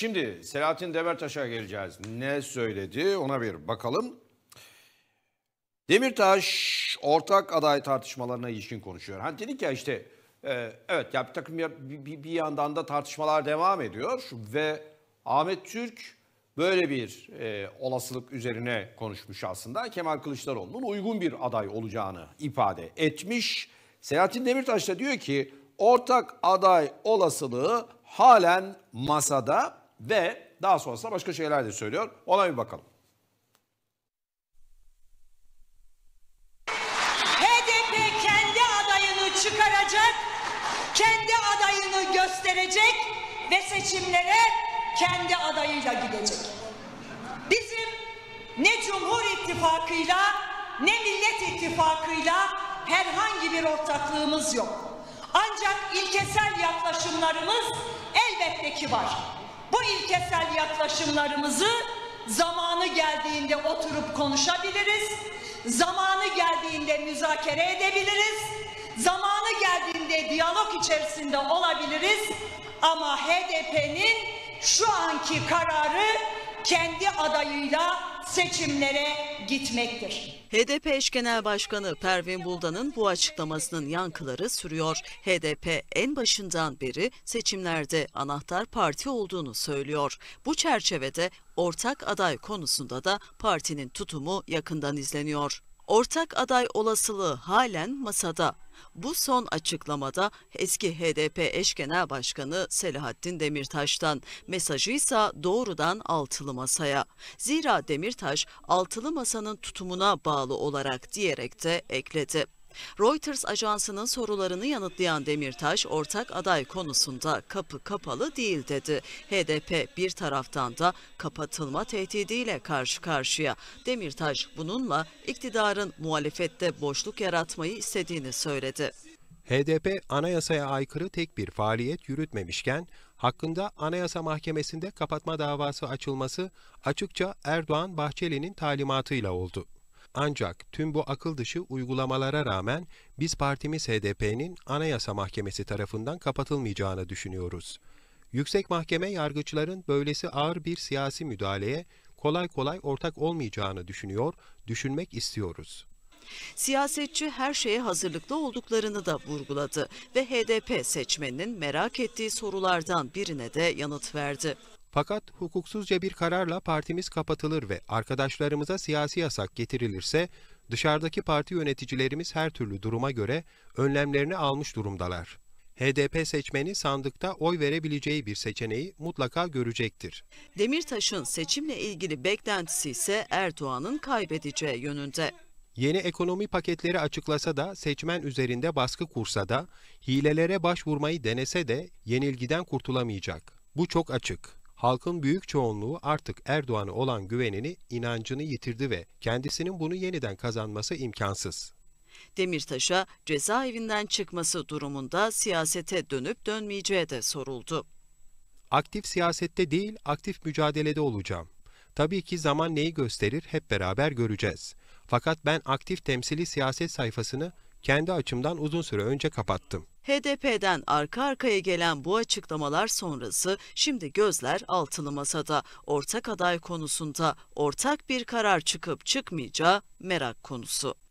Şimdi Selahattin Demirtaş'a geleceğiz. Ne söyledi ona bir bakalım. Demirtaş ortak aday tartışmalarına ilişkin konuşuyor. Hani dedik ya işte e, evet ya bir takım ya, bir, bir yandan da tartışmalar devam ediyor ve Ahmet Türk böyle bir e, olasılık üzerine konuşmuş aslında. Kemal Kılıçdaroğlu'nun uygun bir aday olacağını ifade etmiş. Selahattin Demirtaş da diyor ki ortak aday olasılığı halen masada ve daha sonrasında başka şeyler de söylüyor. Ona bir bakalım. HDP kendi adayını çıkaracak, kendi adayını gösterecek ve seçimlere kendi adayıyla gidecek. Bizim ne Cumhur İttifakı'yla ne Millet İttifakı'yla herhangi bir ortaklığımız yok. Ancak ilkesel yaklaşımlarımız elbette ki var bu ilkesel yaklaşımlarımızı zamanı geldiğinde oturup konuşabiliriz. Zamanı geldiğinde müzakere edebiliriz. Zamanı geldiğinde diyalog içerisinde olabiliriz. Ama HDP'nin şu anki kararı kendi adayıyla seçimlere gitmektir. HDP eş genel başkanı Pervin Buldan'ın bu açıklamasının yankıları sürüyor. HDP en başından beri seçimlerde anahtar parti olduğunu söylüyor. Bu çerçevede ortak aday konusunda da partinin tutumu yakından izleniyor. Ortak aday olasılığı halen masada. Bu son açıklamada eski HDP eş genel başkanı Selahattin Demirtaş'tan mesajı ise doğrudan altılı masaya. Zira Demirtaş altılı masanın tutumuna bağlı olarak diyerek de ekledi. Reuters ajansının sorularını yanıtlayan Demirtaş, ortak aday konusunda kapı kapalı değil dedi. HDP bir taraftan da kapatılma tehdidiyle karşı karşıya. Demirtaş bununla iktidarın muhalefette boşluk yaratmayı istediğini söyledi. HDP anayasaya aykırı tek bir faaliyet yürütmemişken hakkında Anayasa Mahkemesi'nde kapatma davası açılması açıkça Erdoğan Bahçeli'nin talimatıyla oldu. Ancak tüm bu akıl dışı uygulamalara rağmen biz partimiz HDP'nin Anayasa Mahkemesi tarafından kapatılmayacağını düşünüyoruz. Yüksek Mahkeme yargıçların böylesi ağır bir siyasi müdahaleye kolay kolay ortak olmayacağını düşünüyor, düşünmek istiyoruz. Siyasetçi her şeye hazırlıklı olduklarını da vurguladı ve HDP seçmeninin merak ettiği sorulardan birine de yanıt verdi. Fakat hukuksuzca bir kararla partimiz kapatılır ve arkadaşlarımıza siyasi yasak getirilirse dışarıdaki parti yöneticilerimiz her türlü duruma göre önlemlerini almış durumdalar. HDP seçmeni sandıkta oy verebileceği bir seçeneği mutlaka görecektir. Demirtaş'ın seçimle ilgili beklentisi ise Erdoğan'ın kaybedeceği yönünde. Yeni ekonomi paketleri açıklasa da seçmen üzerinde baskı kursa da hilelere başvurmayı denese de yenilgiden kurtulamayacak. Bu çok açık. Halkın büyük çoğunluğu artık Erdoğan'a olan güvenini, inancını yitirdi ve kendisinin bunu yeniden kazanması imkansız. Demirtaş'a cezaevinden çıkması durumunda siyasete dönüp dönmeyeceği de soruldu. Aktif siyasette değil, aktif mücadelede olacağım. Tabii ki zaman neyi gösterir hep beraber göreceğiz. Fakat ben aktif temsili siyaset sayfasını kendi açımdan uzun süre önce kapattım. HDP'den arka arkaya gelen bu açıklamalar sonrası şimdi gözler altılı masada. Ortak aday konusunda ortak bir karar çıkıp çıkmayacağı merak konusu.